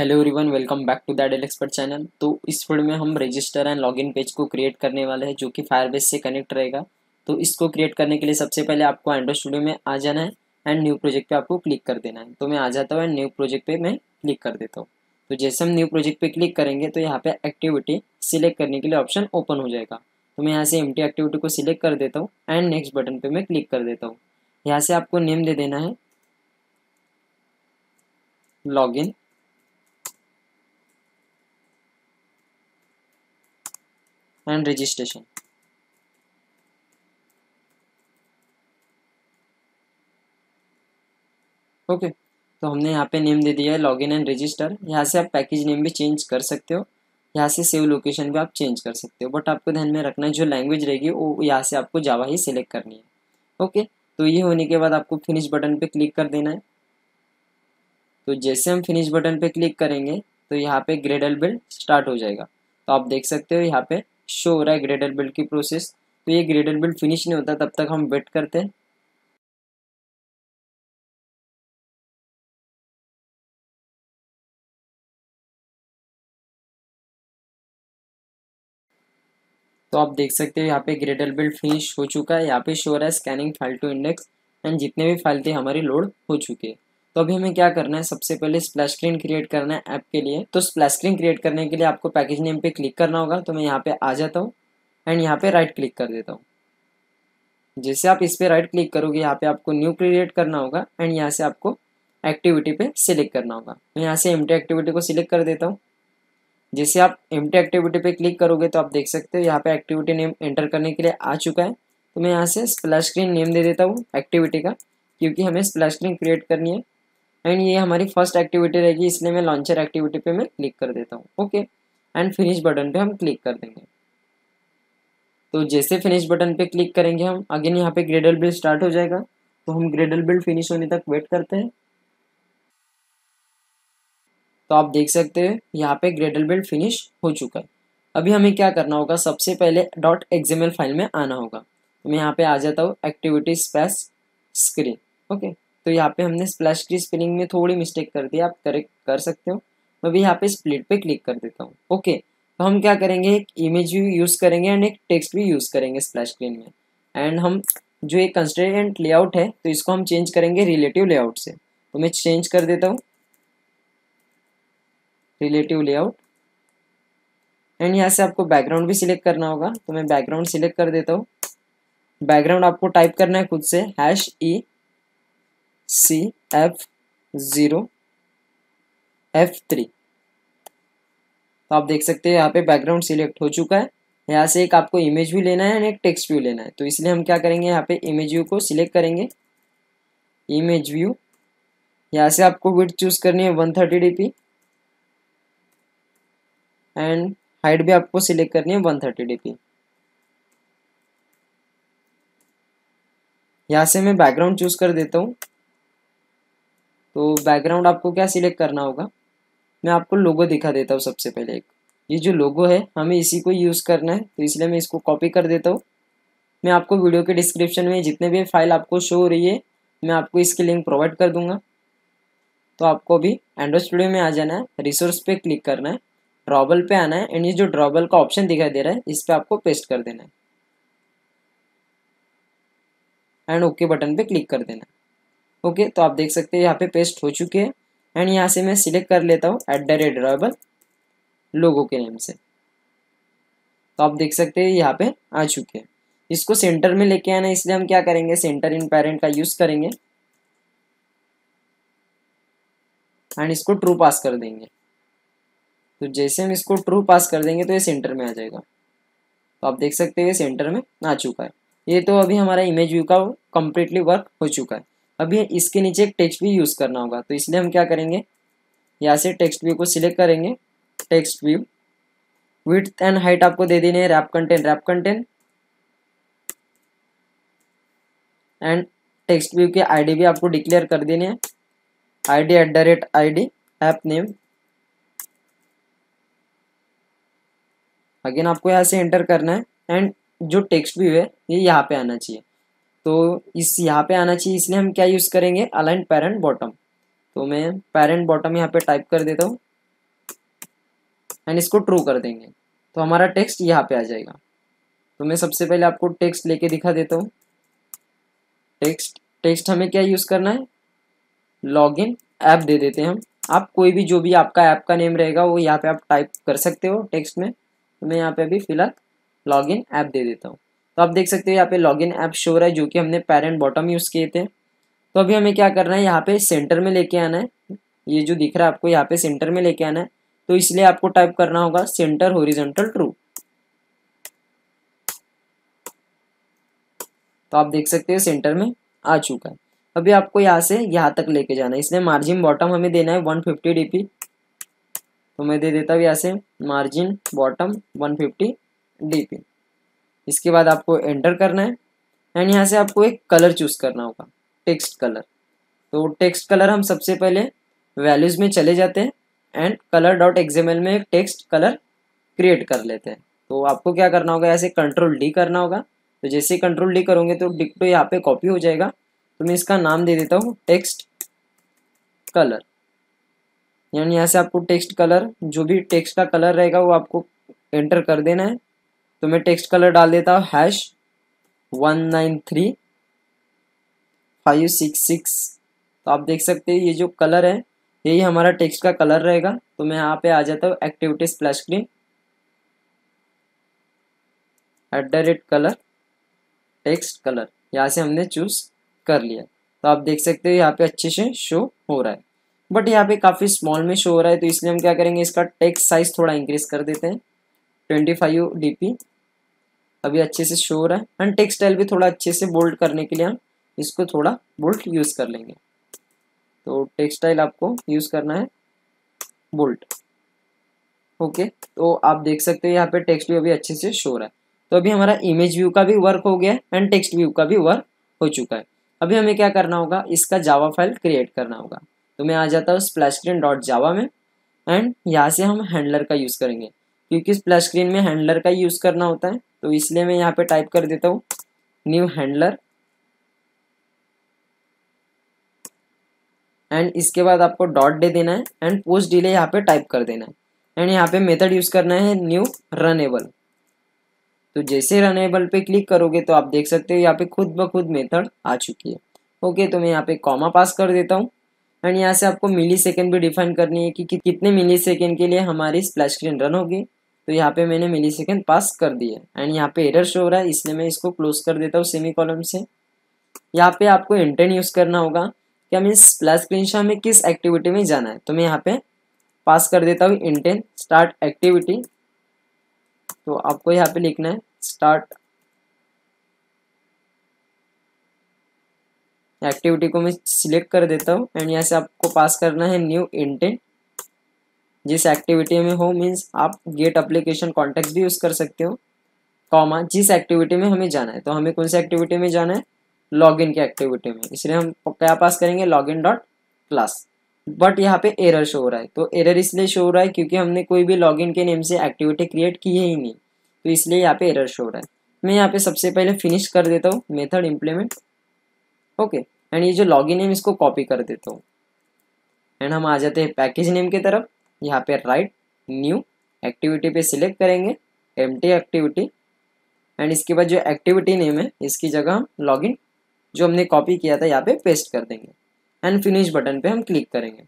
Hello everyone welcome back to that L expert channel तो इस video में हम रजिस्टर एंड लॉगिन पेज को क्रिएट करने वाले हैं जो कि फायरबेस से कनेक्ट रहेगा तो इसको क्रिएट करने के लिए सबसे पहले आपको एंड्रॉइड स्टूडियो में आ जाना है एंड न्यू प्रोजेक्ट पे आपको क्लिक कर देना है तो मैं आ जाता हूँ एंड न्यू प्रोजेक्ट पर मैं क्लिक कर देता हूँ तो जैसे हम न्यू प्रोजेक्ट पर क्लिक करेंगे तो यहाँ पे एक्टिविटी सिलेक्ट करने के लिए ऑप्शन ओपन हो जाएगा तो मैं यहाँ से एम एक्टिविटी को सिलेक्ट कर देता हूँ एंड नेक्स्ट बटन पर मैं क्लिक कर देता हूँ यहाँ से आपको नेम दे देना है log and registration okay okay. तो हमने यहाँ पे नेम दे दिया है लॉग इन एंड रजिस्टर यहाँ से आप पैकेज नेम भी चेंज कर सकते हो यहाँ से सेव लोकेशन भी आप चेंज कर सकते हो बट आपको ध्यान में रखना है जो लैंग्वेज रहेगी वो यहाँ से आपको जावा ही सिलेक्ट करनी है ओके okay. तो ये होने के बाद आपको फिनिश बटन पे क्लिक कर देना है तो जैसे हम फिनिश बटन पर क्लिक करेंगे तो यहाँ पे ग्रेडल बिल्ड स्टार्ट हो जाएगा तो आप देख सकते हो यहाँ पे शो हो रहा है ग्रेडर बिल्ड की प्रोसेस तो ये ग्रेडर बिल्ड फिनिश नहीं होता तब तक हम वेट करते हैं तो आप देख सकते हो यहाँ पे ग्रेडल बिल्ड फिनिश हो चुका है यहाँ पे शो रहा है scanning file to index and जितने भी फाइल थे हमारी लोड हो चुके हैं तो अभी हमें क्या करना है सबसे पहले स्प्लैश स्क्रीन क्रिएट करना है ऐप के लिए तो स्प्लैश स्क्रीन क्रिएट करने के लिए आपको पैकेज नेम पे क्लिक करना होगा तो मैं यहाँ पे आ जाता हूँ एंड यहाँ पे राइट क्लिक कर देता हूँ जैसे आप इस पर राइट क्लिक करोगे यहाँ पे आपको न्यू क्रिएट करना होगा एंड यहाँ से आपको एक्टिविटी पे सिलेक्ट करना होगा मैं यहाँ से एम एक्टिविटी को सिलेक्ट कर देता हूँ जैसे आप एम एक्टिविटी पे क्लिक करोगे तो आप देख सकते हो यहाँ पे एक्टिविटी नेम एंटर करने के लिए आ चुका है तो मैं यहाँ से स्प्लैश स्क्रीन नेम दे देता हूँ एक्टिविटी का क्योंकि हमें स्प्लैश स्क्रीन क्रिएट करनी है एंड ये हमारी फर्स्ट एक्टिविटी रहेगी इसलिए मैं लॉन्चर एक्टिविटी पे मैं क्लिक कर देता हूँ ओके एंड फिनिश बटन पे हम क्लिक कर देंगे तो जैसे फिनिश बटन पे क्लिक करेंगे हम अगेन यहाँ पे ग्रेडल बिल स्टार्ट हो जाएगा तो हम ग्रेडल बिल्ड फिनिश होने तक वेट करते हैं तो आप देख सकते हैं यहाँ पे ग्रेडल बिल्ड फिनिश हो चुका है अभी हमें क्या करना होगा सबसे पहले डॉट एक्सएमएल फाइल में आना होगा तो मैं यहाँ पे आ जाता हूँ एक्टिविटी स्पेस स्क्रीन ओके तो यहाँ पे हमने स्प्लैश की स्पिनिंग में थोड़ी मिस्टेक कर दी आप करेक्ट कर सकते हो मैं भी यहाँ पे स्प्लिट पे क्लिक कर देता हूँ ओके तो हम क्या करेंगे एक इमेज भी यूज़ करेंगे एंड एक टेक्स्ट भी यूज़ करेंगे स्प्लैश स्क्रीन में एंड हम जो एक कंस्टेंट लेआउट है तो इसको हम चेंज करेंगे रिलेटिव लेआउट से तो मैं चेंज कर देता हूँ रिलेटिव लेआउट एंड यहाँ से आपको बैकग्राउंड भी सिलेक्ट करना होगा तो मैं बैकग्राउंड सिलेक्ट कर देता हूँ बैकग्राउंड आपको टाइप करना है खुद से hash E e, C F zero F three तो आप देख सकते हैं यहाँ पे बैकग्राउंड सिलेक्ट हो चुका है यहाँ से एक आपको इमेज व्यू लेना है और एक टेक्स्ट व्यू लेना है तो इसलिए हम क्या करेंगे यहाँ पे इमेज व्यू को सिलेक्ट करेंगे इमेज व्यू यहाँ से आपको विड चूज करनी है one thirty D P and height भी आपको सिलेक्ट करनी है वन थर्टी डी पी यहाँ से मैं बैकग्राउंड चूज कर देता हूँ तो बैकग्राउंड आपको क्या सिलेक्ट करना होगा मैं आपको लोगो दिखा देता हूँ सबसे पहले एक ये जो लोगो है हमें इसी को यूज़ करना है तो इसलिए मैं इसको कॉपी कर देता हूँ मैं आपको वीडियो के डिस्क्रिप्शन में जितने भी फाइल आपको शो हो रही है मैं आपको इसकी लिंक प्रोवाइड कर दूंगा तो आपको अभी एंड्रॉइड स्टूडियो में आ जाना है रिसोर्स पे क्लिक करना है ड्रॉबल पे आना है एंड ये जो ड्रॉबल का ऑप्शन दिखाई दे रहा है इस पर आपको पेस्ट कर देना है एंड ओके बटन पे क्लिक कर देना है ओके तो आप देख सकते हैं यहाँ पे पेस्ट हो चुके हैं एंड यहाँ से मैं सिलेक्ट कर लेता हूँ एट द रेट ड्राइबल लोगों के नेम से तो आप देख सकते हैं यहाँ पे आ चुके हैं इसको सेंटर में लेके आना इसलिए हम क्या करेंगे सेंटर इन पेरेंट का यूज़ करेंगे एंड इसको ट्रू पास कर देंगे तो जैसे हम इसको ट्रू पास कर देंगे तो ये सेंटर में आ जाएगा तो आप देख सकते हैं ये सेंटर में आ चुका है ये तो अभी हमारा इमेज व्यू का कम्प्लीटली वर्क हो चुका है अभी इसके नीचे एक टेक्स्ट व्यू यूज़ करना होगा तो इसलिए हम क्या करेंगे यहाँ से टेक्स्ट व्यू को सिलेक्ट करेंगे text view width and height आपको दे देने wrap content wrap content and text view के आईडी भी आपको डिक्लेयर कर देने I D at the rate I D app name again आपको यहाँ से एंटर करना है एंड जो टेक्स्ट व्यू है ये यहाँ पे आना चाहिए तो इस यहाँ पे आना चाहिए इसलिए हम क्या यूज़ करेंगे अलाइन पेरेंट बॉटम तो मैं पेरेंट बॉटम यहाँ पे टाइप कर देता हूँ एंड इसको ट्रू कर देंगे तो हमारा टेक्स्ट यहाँ पे आ जाएगा तो मैं सबसे पहले आपको टेक्स्ट लेके दिखा देता हूँ टेक्स्ट टेक्स्ट हमें क्या यूज़ करना है लॉग इन ऐप दे देते हैं हम आप कोई भी जो भी आपका ऐप का नेम रहेगा वो यहाँ पे आप टाइप कर सकते हो टेक्स्ट में तो मैं यहाँ पे अभी फ़िलहाल लॉग इन ऐप दे देता हूँ तो आप देख सकते हो यहाँ पे लॉगिन ऐप शो रहा है जो कि हमने पेरेंट बॉटम यूज़ किए थे तो अभी हमें क्या करना है यहाँ पे सेंटर में लेके आना है ये जो दिख रहा है आपको यहाँ पे सेंटर में लेके आना है तो इसलिए आपको टाइप करना होगा सेंटर होरिजेंटल ट्रू तो आप देख सकते हो सेंटर में आ चुका है अभी आपको यहाँ से यहाँ तक लेके जाना है इसलिए मार्जिन बॉटम हमें देना है वन फिफ्टी डीपी तो मैं दे देता हूँ यहाँ से margin bottom one fifty DP इसके बाद आपको एंटर करना है एंड यहाँ से आपको एक कलर चूज़ करना होगा टेक्स्ट कलर तो टेक्स्ट कलर हम सबसे पहले वैल्यूज़ में चले जाते हैं एंड कलर डॉट एल में एक टेक्स्ट कलर क्रिएट कर लेते हैं तो आपको क्या करना होगा ऐसे कंट्रोल डी करना होगा तो जैसे कंट्रोल डी करोगे तो डिक्टो तो यहाँ पे कॉपी हो जाएगा तो मैं इसका नाम दे देता हूँ टेक्स्ट कलर यानी यहाँ से आपको टेक्स्ट कलर जो भी टेक्स्ट का कलर रहेगा वो आपको एंटर कर देना है तो मैं टेक्स्ट कलर डाल देता हूँ hash one nine three five six six तो आप देख सकते हैं ये जो कलर है यही हमारा टेक्स्ट का कलर रहेगा तो मैं यहाँ पे आ जाता हूँ activity splash screen at the rate colour text colour यहाँ से हमने चूज कर लिया तो आप देख सकते हो यहाँ पे अच्छे से शो हो रहा है बट यहाँ पे काफ़ी स्मॉल में शो हो रहा है तो इसलिए हम क्या करेंगे इसका टेक्स्ट साइज थोड़ा इंक्रीज कर देते हैं ट्वेंटी फाइव डी पी अभी अच्छे से शो हो रहा है एंड टेक्सटाइल भी थोड़ा अच्छे से बोल्ड करने के लिए हम इसको थोड़ा बोल्ट यूज़ कर लेंगे तो टेक्सटाइल आपको यूज़ करना है बोल्ट ओके तो आप देख सकते हो यहाँ पे टेक्स्ट व्यू अभी अच्छे से शो रहा है तो अभी हमारा इमेज व्यू का भी वर्क हो गया है एंड टेक्स्ट व्यू का भी वर्क हो चुका है अभी हमें क्या करना होगा इसका जावा फाइल क्रिएट करना होगा तो मैं आ जाता हूँ स्प्लैश स्क्रीन डॉट जावा में एंड यहाँ से हम हैंडलर का यूज़ करेंगे क्योंकि स्प्लैश स्क्रीन में हैंडलर का यूज़ करना होता है तो इसलिए मैं यहाँ पे टाइप कर देता हूँ न्यू हैंडलर एंड इसके बाद आपको डॉट डे देना है एंड पोस्ट डिले यहाँ पे टाइप कर देना है एंड यहाँ पे मेथड यूज करना है न्यू रनेबल तो जैसे रनेबल पे क्लिक करोगे तो आप देख सकते हो यहाँ पे खुद ब खुद मेथड आ चुकी है ओके तो मैं यहाँ पे कॉमा पास कर देता हूँ एंड यहाँ से आपको मिली सेकेंड भी डिफाइन करनी है कि कितने मिली सेकेंड के लिए हमारी स्प्लैश स्क्रीन रन होगी तो यहाँ पे मैंने मिली सेकेंड पास कर दिए एंड यहाँ पे एरर शो हो रहा है इसलिए मैं इसको क्लोज कर देता हूँ सेमी कॉलम से यहाँ पे आपको इंटेंट यूज़ करना होगा कि हमें स्प्लैश क्लिनशा में किस एक्टिविटी में जाना है तो मैं यहाँ पे पास कर देता हूँ इंटेन स्टार्ट एक्टिविटी तो आपको यहाँ पे लिखना है स्टार्ट एक्टिविटी को मैं सिलेक्ट कर देता हूँ एंड यहाँ से आपको पास करना है न्यू इंटेंट जिस एक्टिविटी में हो मीन्स आप गेट अप्लीकेशन कॉन्टेक्ट भी यूज़ कर सकते हो कॉमा जिस एक्टिविटी में हमें जाना है तो हमें कौन सी एक्टिविटी में जाना है लॉग इन की एक्टिविटी में इसलिए हम क्या पास करेंगे login dot class but यहाँ पे एरर शो हो रहा है तो एरर इसलिए शो हो रहा है क्योंकि हमने कोई भी लॉग इन के नेम से एक्टिविटी क्रिएट की है ही नहीं तो इसलिए यहाँ पे एरर शो हो रहा है मैं यहाँ पे सबसे पहले फिनिश कर देता हूँ मेथड इम्प्लीमेंट ओके एंड ये जो लॉग इन नेम इसको कॉपी कर देता हूँ एंड हम आ जाते हैं पैकेज नेम की तरफ यहाँ पे राइट न्यू एक्टिविटी पे सिलेक्ट करेंगे एम एक्टिविटी एंड इसके बाद जो एक्टिविटी नेम है इसकी जगह हम इन जो हमने कॉपी किया था यहाँ पे पेस्ट कर देंगे एंड फिनिश बटन पे हम क्लिक करेंगे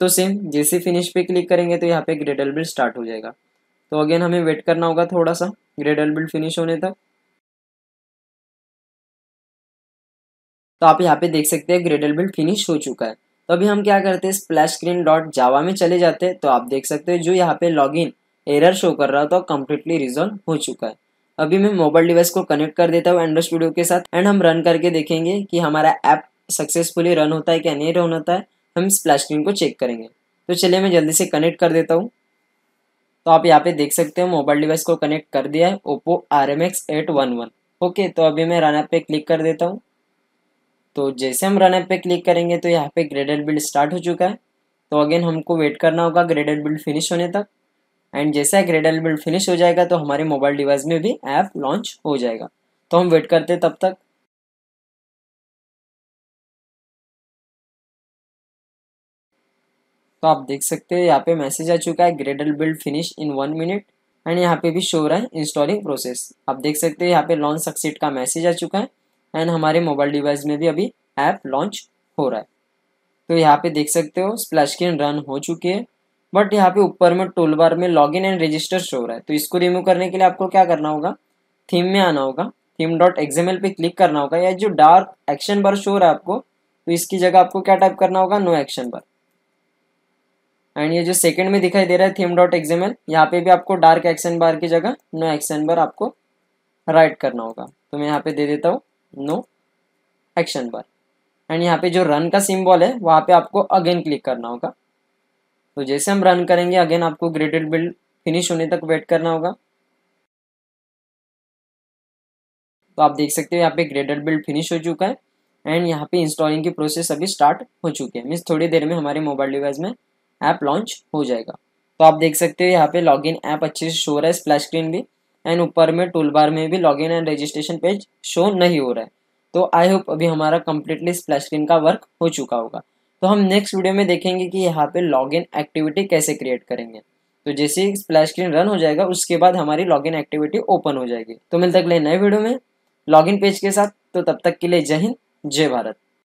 तो सेम जैसे फिनिश पे क्लिक करेंगे तो यहाँ पे ग्रेडल बिल स्टार्ट हो जाएगा तो अगेन हमें वेट करना होगा थोड़ा सा ग्रेडल बिल फिनिश होने तक तो आप यहाँ पे देख सकते हैं ग्रेडल बिल फिनिश हो चुका है तो अभी हम क्या करते हैं स्प्लैश स्क्रीन डॉट जावा में चले जाते हैं तो आप देख सकते हो जो यहाँ पे लॉगिन एरर शो कर रहा था कम्प्लीटली रिजॉल्व हो चुका है अभी मैं मोबाइल डिवाइस को कनेक्ट कर देता हूँ एंड्रॉइड स्टूडियो के साथ एंड हम रन करके देखेंगे कि हमारा ऐप सक्सेसफुली रन होता है क्या नहीं रन होता है हम स्प्लैश स्क्रीन को चेक करेंगे तो चलिए मैं जल्दी से कनेक्ट कर देता हूँ तो आप यहाँ पे देख सकते हो मोबाइल डिवाइस को कनेक्ट कर दिया है Oppo R M X eight one one okay तो अभी मैं रन ऐप पे क्लिक कर देता हूँ तो जैसे हम रन ऐप पे क्लिक करेंगे तो यहाँ पे ग्रेडर बिल्ड स्टार्ट हो चुका है तो अगेन हमको वेट करना होगा ग्रेडर बिल्ड फिनिश होने तक एंड जैसा ग्रेडर बिल्ड फिनिश हो जाएगा तो हमारे मोबाइल डिवाइस में भी ऐप लॉन्च हो जाएगा तो हम वेट करते तब तक तो आप देख सकते हैं यहाँ पे मैसेज आ चुका है Gradle build finish in one minute and यहाँ पे भी शो रहा है इंस्टॉलिंग प्रोसेस आप देख सकते हैं यहाँ पे लॉन्च सक्सेट का मैसेज आ चुका है एंड हमारे मोबाइल डिवाइस में भी अभी ऐप लॉन्च हो रहा है तो यहाँ पे देख सकते हो स्प्लैश स्क्रीन रन हो चुकी है बट यहाँ पे ऊपर में टोल बार में login and register show रहा है तो इसको रिमूव करने के लिए आपको क्या करना होगा थीम में आना होगा थीम डॉट एक्सएमएल पे क्लिक करना होगा या जो डार्क एक्शन बार शो रहा है आपको तो इसकी जगह आपको क्या टाइप करना होगा नो एक्शन बार एंड ये जो सेकंड में दिखाई दे रहा है थीम डॉट एक्सएमएल यहाँ पे भी आपको डार्क एक्शन बार की जगह नो एक्शन बार आपको राइट करना होगा तो मैं यहाँ पे दे देता हूँ नो एक्शन बार एंड यहाँ पे जो रन का सिम्बॉल है वहाँ पे आपको अगेन क्लिक करना होगा तो जैसे हम रन करेंगे अगेन आपको ग्रेडेड बिल्ड फिनिश होने तक वेट करना होगा तो आप देख सकते हो यहाँ पे ग्रेडेड बिल्ड फिनिश हो चुका है एंड यहाँ पे इंस्टॉलिंग की प्रोसेस अभी स्टार्ट हो चुकी है मीन्स थोड़ी देर में हमारे मोबाइल डिवाइस में ऐप लॉन्च हो जाएगा तो आप देख सकते हो यहाँ पे इन ऐप अच्छे से शो रहा है स्प्लैश स्क्रीन भी एंड ऊपर में टूल बार में भी login and registration page show नहीं हो रहा है तो आई होप अभी हमारा कम्प्लीटली स्प्लैश स्क्रीन का वर्क हो चुका होगा तो हम नेक्स्ट वीडियो में देखेंगे कि यहाँ पे लॉगिन एक्टिविटी कैसे क्रिएट करेंगे तो जैसे ही स्प्लैश स्क्रीन रन हो जाएगा उसके बाद हमारी लॉगिन एक्टिविटी ओपन हो जाएगी तो मिलते अगले नए वीडियो में लॉगिन पेज के साथ तो तब तक के लिए जय हिंद जय भारत